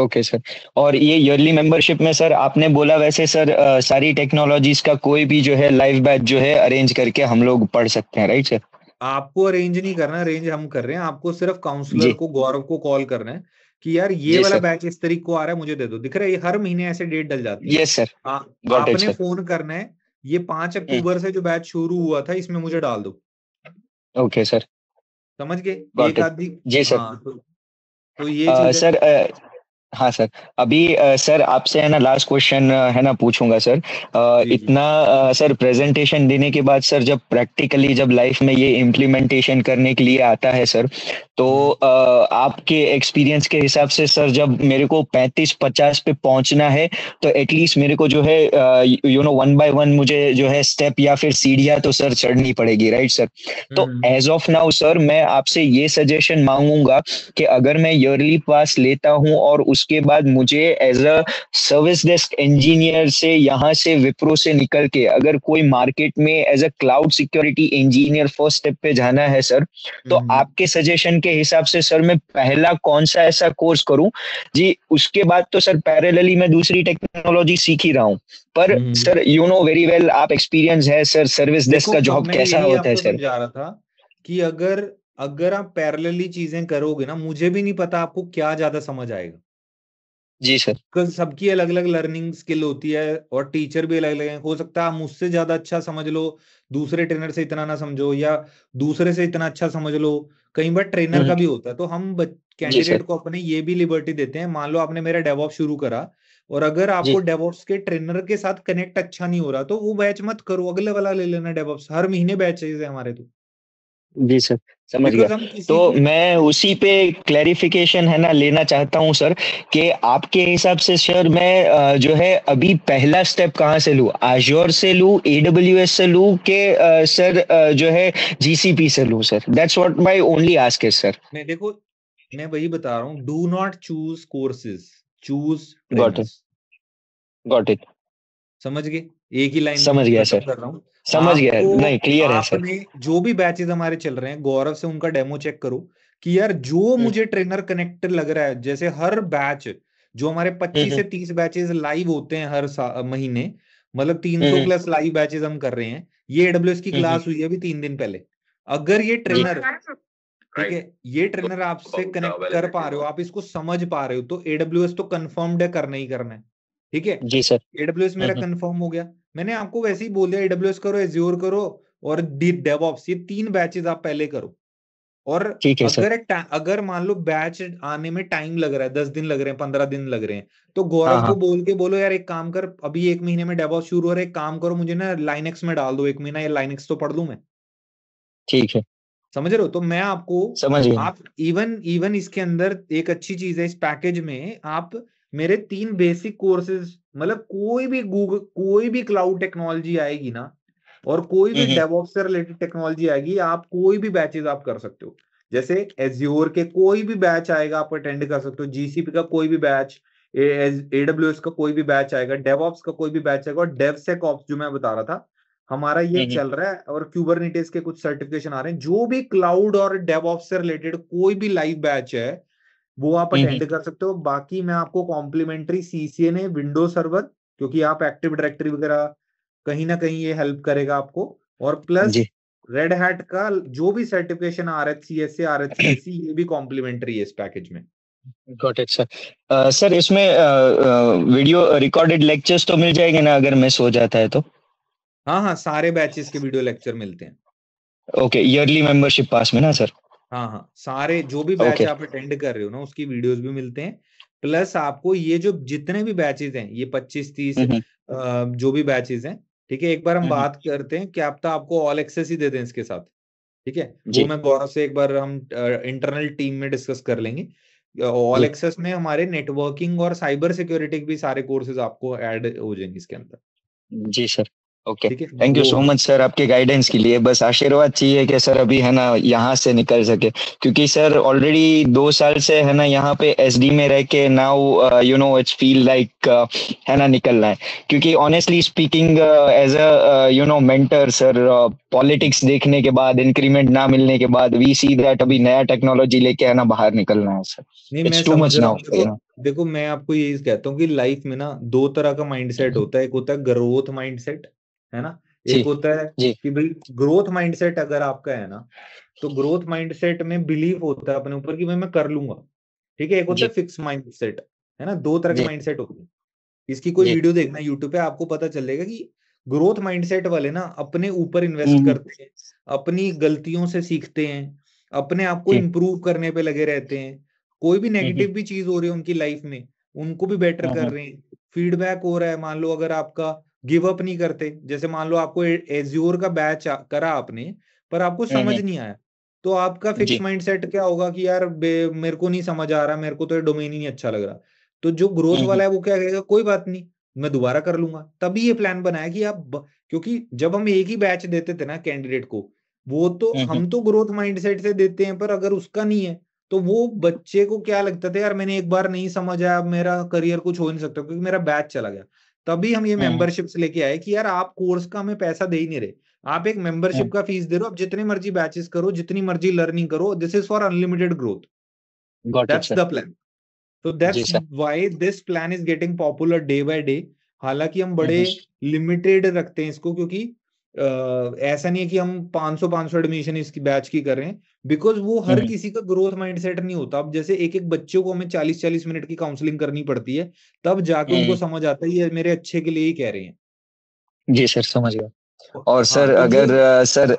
ओके okay, सर और ये ईयरली मेंबरशिप में सर आपने बोला वैसे सर आ, सारी टेक्नोलॉजीज का कोई भी जो है लाइव बैच जो है अरेंज करके हम लोग पढ़ सकते हैं राइट सर आपको अरेंज नहीं करना अरेंज हम कर रहे हैं आपको सिर्फ काउंसलर को गौरव को कॉल करना है कि यार ये वाला बैच इस तरीक को आ रहा है मुझे दे दो दिख रहा है हर महीने ऐसे डेट डल जाती है यस सर आपने फोन करना है ये पांच हम्म। अक्टूबर से जो बैच शुरू हुआ था इसमें मुझे डाल दो ओके सर समझ गए एक आदमी जी हाँ, सर हाँ, तो, तो ये आ, सर आ, हाँ सर अभी सर आपसे है ना लास्ट क्वेश्चन है ना पूछूंगा सर इतना सर प्रेजेंटेशन देने के बाद सर जब प्रैक्टिकली जब लाइफ में ये इम्प्लीमेंटेशन करने के लिए आता है सर तो हम्म आपके एक्सपीरियंस के हिसाब से सर जब मेरे को पैंतीस पचास पे पहुंचना है तो एटलीस्ट मेरे को जो है you know one by one मुझे जो है स्टेप या फिर सीढ़िया तो सर चढ़नी पड़ेगी राइट सर तो एज ऑफ नाउ सर मैं आपसे ये सजेशन मांगूंगा कि अगर मैं ईयरली पास लेता हूँ और उसके बाद मुझे as a service desk engineer से यहाँ से विप्रो से निकल के अगर कोई मार्केट में as a cloud security engineer first step पे जाना है सर तो हम्म। आपके सजेशन के हिसाब से सर मैं पहला कौन सा ऐसा कोर्स करूं जी उसके बाद तो सर पैरेलली मैं दूसरी टेक्नोलॉजी सीख ही रहा हूँ पर sir you know very well आप एक्सपीरियंस है सर सर्विस डेस्क का जॉब कैसा होता है सर जा रहा था कि अगर अगर आप पैरेलली चीजें करोगे ना मुझे भी नहीं पता आपको क्या ज्यादा समझ आएगा जी सर बिकॉज सबकी अलग अलग लर्निंग स्किल होती है और टीचर भी अलग अलग है हो सकता है मुझसे ज्यादा अच्छा समझ लो दूसरे ट्रेनर से इतना ना समझो या दूसरे से इतना अच्छा समझ लो कई बार ट्रेनर का हम्म। भी होता है तो हम कैंडिडेट को अपने ये भी लिबर्टी देते हैं मान लो आपने मेरा डेवॉप शुरू करा और अगर आपको डेवॉप्स के ट्रेनर के साथ कनेक्ट अच्छा नहीं हो रहा तो वो बैच मत करो अगले वाला ले लेना डेवॉप्स हर महीने बैचेज है हमारे तो जी सर समझ गया तो मैं उसी पे क्लैरिफिकेशन है ना लेना चाहता हूँ सर कि आपके हिसाब से सर मैं जो है अभी पहला स्टेप कहाँ से लू आजोर से लू ए से लू के सर जो है जीसीपी से लू sir that's what my only ask है सर मैं देखो मैं वही बता रहा हूँ do not choose courses choose got it got it समझ गए एक ही लाइन समझ गया सर समझ गया नहीं क्लियर है सर जो भी बैचेस हमारे चल रहे हैं गौरव से उनका डेमो चेक करो कि यार जो हम्म। मुझे ट्रेनर कनेक्ट लग रहा है जैसे हर बैच जो हमारे 25 से 30 बैचेस लाइव होते हैं हर महीने मतलब 300 प्लस लाइव बैचेस हम कर रहे हैं ये एडब्ल्यूएस की क्लास हम्म। हुई है अभी तीन दिन पहले अगर ये ट्रेनर हम्म। ठीक है ये ट्रेनर आपसे कनेक्ट कर पा रहे हो आप इसको समझ पा रहे हो तो एडब्ल्यूएस तो कन्फर्मड है करना ही करना है ठीक है जी सर एडब्ल्यूएस मेरा कन्फर्म हो गया मैंने आपको वैसे ही बोल दिया एडब्ल्यू करो एज्योर करो और डेवॉप्स ये तीन बैचेज आप पहले करो और अगर एक अगर मान लो बैच आने में टाइम लग रहा है दस दिन लग रहे हैं पंद्रह दिन लग रहे हैं तो गौरव हाँ, हाँ। को बोल के बोलो यार एक काम कर अभी एक महीने में डेवॉप शुरू हो रहा है एक काम करो मुझे ना लाइनेक्स में डाल दो एक महीना ये लाइनेक्स तो पढ़ लू मैं ठीक है समझ रहे हो तो मैं आपको समझ आप इवन इवन इसके अंदर एक अच्छी चीज है इस पैकेज में आप मेरे तीन बेसिक कोर्सेज मतलब कोई भी गूगल कोई भी क्लाउड टेक्नोलॉजी आएगी ना और कोई भी डेवऑप्स हम्म, हम्म। से रिलेटेड टेक्नोलॉजी आएगी आप कोई भी बैचेज आप कर सकते हो जैसे एज्योर के कोई भी बैच आएगा आप अटेंड कर सकते हो जीसीपी का कोई भी बैच एडब्ल्यू का कोई भी बैच आएगा डेवऑप्स का कोई भी बैच आएगा और डेवसेक ऑप्स जो मैं बता रहा था हमारा ये हम्म, चल रहा है और क्यूबरनिटेस के कुछ सर्टिफिकेशन आ रहे हैं जो भी क्लाउड और डेवऑप्स से रिलेटेड कोई भी लाइव बैच है वो आप अटेंड हम्म, हम्म। कर सकते हो बाकी मैं आपको कॉम्प्लीमेंट्री सीसीए ने विंडो सर्वर क्योंकि आप एक्टिव डायरेक्टरी वगैरह कहीं ना कहीं ये हेल्प करेगा आपको और प्लस रेड हैट का जो भी certification R H C S C R H C S C ये भी कॉम्प्लीमेंट्री है इस पैकेज में गॉट इट सर सर इसमें वीडियो रिकॉर्डेड लेक्चर्स तो मिल जाएंगे ना अगर मैं सो जाता है तो हाँ हाँ सारे बैचेस के वीडियो लेक्चर मिलते हैं ओके ईयरली मेंबरशिप पास में ना सर हाँ हाँ सारे जो भी बैच okay. आप अटेंड कर रहे हो ना उसकी वीडियोस भी मिलते हैं प्लस आपको ये जो जितने भी बैचेज हैं ये पच्चीस तीस हम्म, हम्म। जो भी बैचेज हैं ठीक है एक बार हम हम्म, बात करते हैं आप तो आपको ऑल एक्सेस ही देते हैं इसके साथ ठीक है वो मैं गौरव से एक बार हम इंटरनल टीम में डिस्कस कर लेंगे ऑल एक्सेस में हमारे नेटवर्किंग और साइबर सिक्योरिटी के भी सारे कोर्सेज आपको ऐड हो जाएंगे इसके अंदर जी sir okay thank you so much sir आपके गाइडेंस के लिए बस आशीर्वाद चाहिए कि सर अभी है ना यहाँ से निकल सके क्योंकि सर ऑलरेडी दो साल से है ना यहाँ पे एसडी में रह के now you know it's feel like है ना निकलना है क्योंकि honestly speaking as a you know mentor sir politics देखने के बाद इंक्रीमेंट ना मिलने के बाद वी सी दैट अभी नया टेक्नोलॉजी लेके है ना बाहर निकलना है sir it's too much now देखो मैं आपको यही कहता हूँ कि लाइफ में ना दो तरह का माइंडसेट mm-hmm। होता है एक होता है ग्रोथ माइंडसेट है ना एक होता है कि भाई ग्रोथ माइंडसेट अगर आपका है ना तो ग्रोथ माइंडसेट में बिलीव होता है अपने ऊपर कि भाई मैं कर लूंगा ठीक है एक होता है फिक्स माइंडसेट है ना दो तरह के माइंडसेट होते हैं इसकी कोई वीडियो देखना यूट्यूब पे आपको पता चलेगा कि ग्रोथ माइंडसेट वाले ना अपने ऊपर इन्वेस्ट हम्म, हम्म। करते हैं अपनी गलतियों से सीखते हैं अपने आप को इम्प्रूव करने पे लगे रहते हैं कोई भी नेगेटिव हम्म, भी चीज हो रही है उनकी लाइफ में उनको भी बेटर कर रहे हैं फीडबैक हो रहा है मान लो अगर आपका गिव अप नहीं करते जैसे मान लो आपको एज्योर का बैच करा आपने पर आपको हाँ समझ नहीं आया तो आपका फिक्स माइंड सेट क्या होगा कि यार मेरे को नहीं समझ आ रहा मेरे को तो ये डोमेन ही नहीं अच्छा लग रहा तो जो ग्रोथ हाँ वाला है वो क्या कहेगा कोई बात नहीं मैं दोबारा कर लूंगा तभी ये प्लान बनाया कि आप क्योंकि जब हम एक ही बैच देते थे ना कैंडिडेट को वो तो हाँ हम तो ग्रोथ माइंडसेट से देते हैं पर अगर उसका नहीं है तो वो बच्चे को क्या लगता था यार मैंने एक बार नहीं आया मेरा करियर कुछ हो नहीं सकता क्योंकि मेरा बैच चला गया तभी हम ये मेंबरशिप हम्म। से लेके आए कि यार आप कोर्स का हमें पैसा दे ही नहीं रहे आप एक मेंबरशिप हम्म। का फीस दे रहे हो आप जितने मर्जी बैचेस करो जितनी मर्जी लर्निंग करो this is for unlimited growth that's the plan तो that's why this plan is getting popular day by day हालांकि हम हम्म, बड़े लिमिटेड रखते हैं इसको क्योंकि ऐसा नहीं है कि हम 500 500 एडमिशन इसकी बैच की कर रहे हैं बिकॉज वो हर हम्म। किसी का ग्रोथ माइंडसेट नहीं होता अब जैसे एक एक बच्चे को हमें 40 40 मिनट की काउंसलिंग करनी पड़ती है तब जाके उनको हम्म। समझ आता है ये मेरे अच्छे के लिए ही कह रहे हैं जी सर समझ गया और हाँ, सर हाँ, अगर सर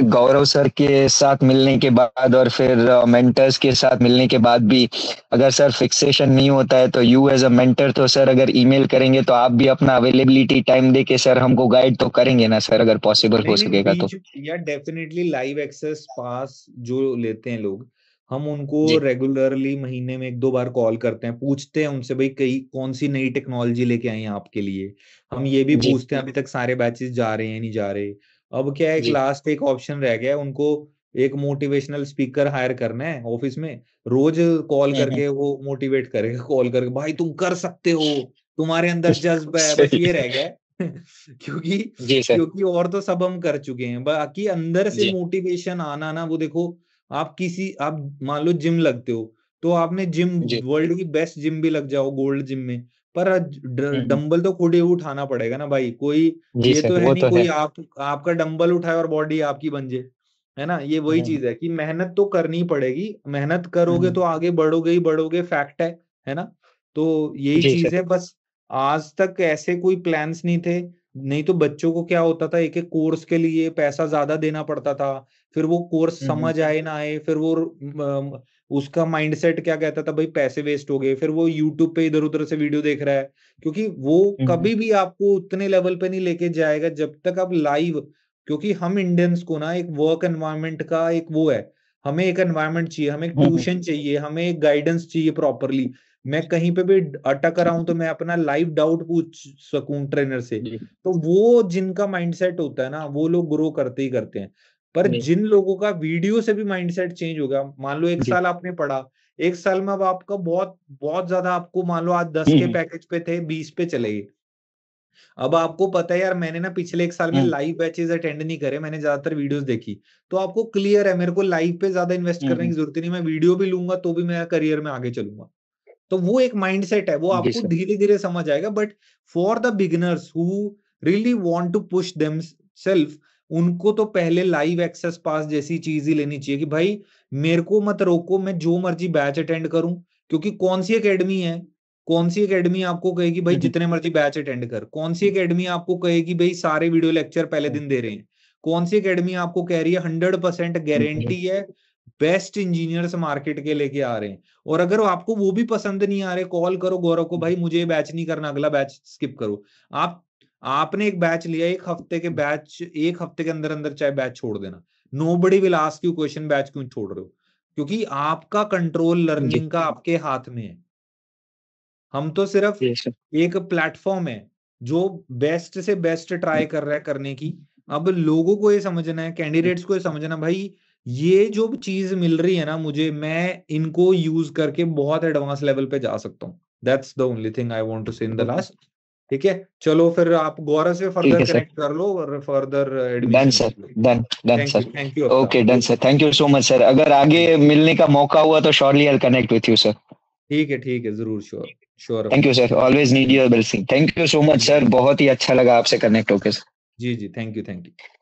गौरव सर के साथ मिलने के बाद और फिर मेंटर्स के साथ मिलने के बाद भी अगर सर फिक्सेशन नहीं होता है तो यू एज अ मेंटर तो सर अगर ईमेल करेंगे तो आप भी अपना अवेलेबिलिटी टाइम दे के सर हमको गाइड तो करेंगे ना सर अगर पॉसिबल हो सकेगा तो यार डेफिनेटली लाइव एक्सेस पास जो लेते हैं लोग हम उनको रेगुलरली महीने में एक दो बार कॉल करते हैं पूछते हैं उनसे भाई कई कौन सी नई टेक्नोलॉजी लेके आए हैं आपके लिए हम ये भी पूछते हैं अभी तक सारे बैचेस जा रहे हैं नहीं जा रहे अब क्या है एक लास्ट एक ऑप्शन रह गया उनको एक मोटिवेशनल स्पीकर हायर करना है ऑफिस में रोज कॉल हम्म, करके हम्म। वो मोटिवेट करेगा कॉल करके भाई तुम कर सकते हो तुम्हारे अंदर जज्ब है बस ये रह गया क्योंकि क्योंकि और तो सब हम कर चुके हैं बाकी अंदर से मोटिवेशन आना ना वो देखो आप किसी आप मान लो जिम लगते हो तो आपने जिम वर्ल्ड की बेस्ट जिम भी लग जाओ गोल्ड जिम में पर डंबल तो खुद ही उठाना पड़ेगा ना भाई कोई ये तो है नहीं तो कोई है। आप आपका डंबल उठाए और बॉडी आपकी बन जाए है ना ये वही चीज है कि मेहनत तो करनी पड़ेगी मेहनत करोगे तो आगे बढ़ोगे ही बढ़ोगे फैक्ट है है ना तो यही चीज है बस आज तक ऐसे कोई प्लान्स नहीं थे नहीं तो बच्चों को क्या होता था एक एक कोर्स के लिए पैसा ज्यादा देना पड़ता था फिर वो कोर्स समझ आए ना आए फिर वो उसका माइंडसेट क्या कहता था भाई पैसे वेस्ट हो गए फिर वो यूट्यूब पे इधर उधर से वीडियो देख रहा है क्योंकि वो कभी भी आपको उतने लेवल पे नहीं लेके जाएगा जब तक आप लाइव क्योंकि हम इंडियंस को ना एक वर्क एनवायरमेंट का एक वो है हमें एक एनवायरमेंट चाहिए हमें एक ट्यूशन चाहिए हमें एक गाइडेंस चाहिए प्रॉपरली मैं कहीं पे भी अटक रहा हूं तो मैं अपना लाइव डाउट पूछ सकूं ट्रेनर से तो वो जिनका माइंडसेट होता है ना वो लोग ग्रो करते ही करते हैं पर जिन लोगों का वीडियो से भी माइंडसेट चेंज हो गया मान लो एक साल आपने पढ़ा एक साल में अब आपका बहुत बहुत ज्यादा आपको मान लो आज दस हम्म, के पैकेज हम्म। पे थे बीस पे चले गए अब आपको पता है यार मैंने ना पिछले एक साल में लाइव बैचेस अटेंड नहीं करे मैंने ज्यादातर वीडियोस देखी तो आपको क्लियर है मेरे को लाइव पे ज्यादा इन्वेस्ट हम्म, करने की जरूरत नहीं मैं वीडियो भी लूंगा तो भी मैं करियर में आगे चलूंगा तो वो एक माइंडसेट है वो आपको धीरे धीरे समझ आएगा but for the beginners who really want to push themself उनको तो पहले लाइव एक्सेस पास जैसी चीज ही लेनी चाहिए कि भाई मेरे को मत रोको मैं जो मर्जी बैच अटेंड करूं क्योंकि कौन सी अकेडमी है कौन सी अकेडमी आपको कहेगी भाई हम्म। जितने मर्जी बैच अटेंड कर कौन सी अकेडमी आपको कहेगी भाई सारे वीडियो लेक्चर पहले हम्म। दिन दे रहे हैं कौन सी अकेडमी आपको कह रही है हंड्रेड परसेंट गारंटी है बेस्ट इंजीनियर्स मार्केट के लेके आ रहे हैं और अगर आपको वो भी पसंद नहीं आ रहे कॉल करो गौरव को भाई मुझे बैच नहीं करना अगला बैच स्किप करो आप आपने एक बैच लिया एक हफ्ते के बैच एक हफ्ते के अंदर अंदर चाहे बैच छोड़ देना nobody will ask you question batch क्यों छोड़ रहे हो क्योंकि आपका कंट्रोल लर्निंग का आपके हाथ में है हम तो सिर्फ एक प्लेटफॉर्म है जो बेस्ट से बेस्ट हम्म। ट्राई कर रहा है करने की अब लोगों को ये समझना है कैंडिडेट्स को ये समझना भाई ये जो चीज मिल रही है ना मुझे मैं इनको यूज करके बहुत एडवांस लेवल पे जा सकता हूँ that's the only thing I want to see in the last ठीक है चलो फिर आप गौरव से फर्दर कनेक्ट कर लो और further done sir done done sir thank you okay done sir thank you so much sir अगर आगे मिलने का मौका हुआ तो surely I connect with you sir ठीक है ठीक है जरूर sure sure thank you sir always need your blessing thank you so much sir बहुत ही अच्छा लगा आपसे कनेक्ट होके सर जी जी थैंक यू थैंक यू